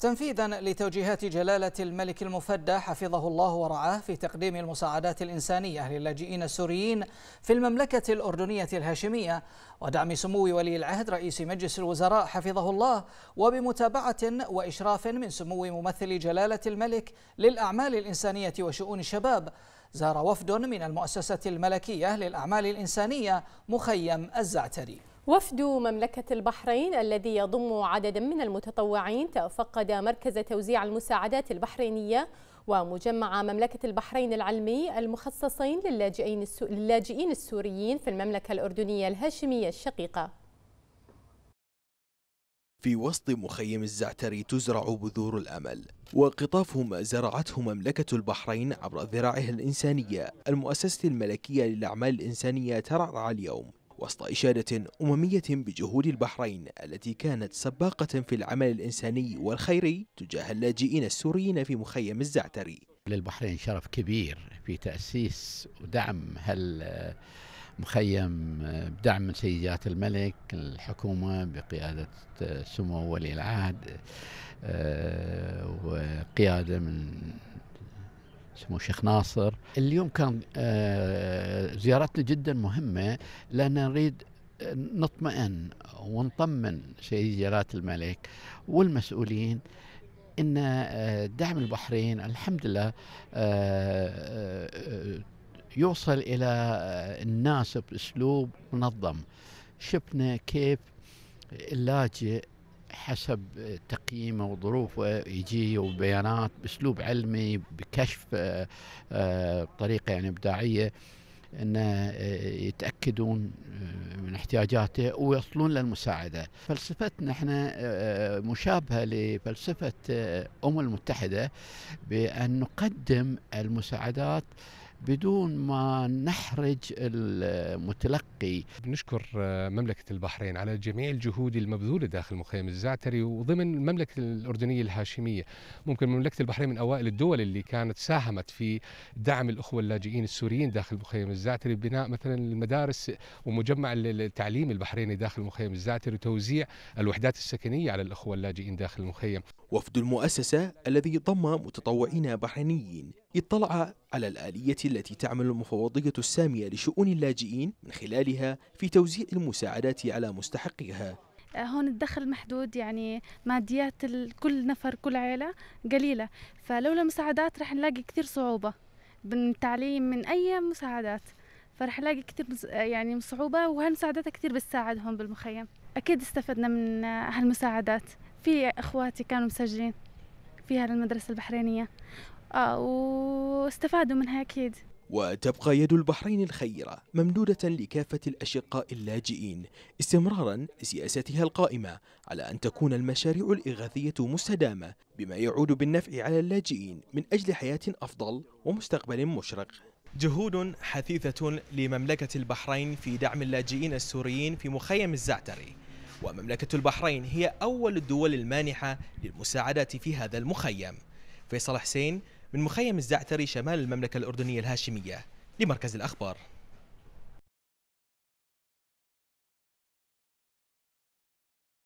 تنفيذا لتوجيهات جلالة الملك المفدى حفظه الله ورعاه في تقديم المساعدات الإنسانية للاجئين السوريين في المملكة الأردنية الهاشمية ودعم سمو ولي العهد رئيس مجلس الوزراء حفظه الله وبمتابعة وإشراف من سمو ممثل جلالة الملك للأعمال الإنسانية وشؤون الشباب زار وفد من المؤسسة الملكية للأعمال الإنسانية مخيم الزعتري وفد مملكة البحرين الذي يضم عددا من المتطوعين تفقد مركز توزيع المساعدات البحرينية ومجمع مملكة البحرين العلمي المخصصين للاجئين السوريين في المملكة الأردنية الهاشمية الشقيقة في وسط مخيم الزعتري تزرع بذور الأمل ما زرعته مملكة البحرين عبر ذراعها الإنسانية المؤسسة الملكية للأعمال الإنسانية ترعرع اليوم وسط إشادة أممية بجهود البحرين التي كانت سباقة في العمل الإنساني والخيري تجاه اللاجئين السوريين في مخيم الزعتري للبحرين شرف كبير في تأسيس ودعم هال مخيم بدعم من سيدات الملك الحكومة بقيادة سمو ولي العهد آه، وقيادة من سمو الشيخ ناصر اليوم كان آه، زيارتنا جدا مهمة لأن نريد آه، نطمئن ونطمن سيد جلالة الملك والمسؤولين ان آه، دعم البحرين الحمد لله يوصل الى الناس باسلوب منظم شفنا كيف اللاجئ حسب تقييمه وظروفه يجي وبيانات باسلوب علمي بكشف آه، آه، بطريقه يعني ابداعيه ان آه، يتاكدون من احتياجاته ويصلون للمساعده. فلسفتنا احنا مشابهه لفلسفه الامم المتحده بان نقدم المساعدات بدون ما نحرج المتلقي نشكر آه، مملكة البحرين على جميع الجهود المبذولة داخل مخيم الزعتري وضمن المملكة الأردنية الهاشمية ممكن مملكة البحرين من أوائل الدول اللي كانت ساهمت في دعم الأخوة اللاجئين السوريين داخل مخيم الزعتري ببناء مثلا المدارس ومجمع التعليم البحريني داخل مخيم الزعتري وتوزيع الوحدات السكنية على الأخوة اللاجئين داخل المخيم وفد المؤسسة الذي ضم متطوعين بحرينيين اطلع على الآلية التي تعمل المفوضية السامية لشؤون اللاجئين من خلالها في توزيع المساعدات على مستحقها آه، هون الدخل محدود يعني ماديات كل نفر كل عيلة قليلة فلولا المساعدات رح نلاقي كثير صعوبة من تعليم من أي مساعدات فرح نلاقي كثير آه، يعني صعوبه وهالمساعدات كثير بتساعدهم بالمخيم اكيد استفدنا من هالمساعدات في اخواتي كانوا مسجلين في هالمدرسه البحرينيه آه واستفادوا منها أكيد وتبقى يد البحرين الخيرة ممدودة لكافة الأشقاء اللاجئين استمرارا لسياستها القائمة على أن تكون المشاريع الإغاثية مستدامة بما يعود بالنفع على اللاجئين من أجل حياة أفضل ومستقبل مشرق جهود حثيثة لمملكة البحرين في دعم اللاجئين السوريين في مخيم الزعتري ومملكة البحرين هي أول الدول المانحة للمساعدات في هذا المخيم فيصل حسين من مخيم الزعتري شمال المملكة الأردنية الهاشمية لمركز الأخبار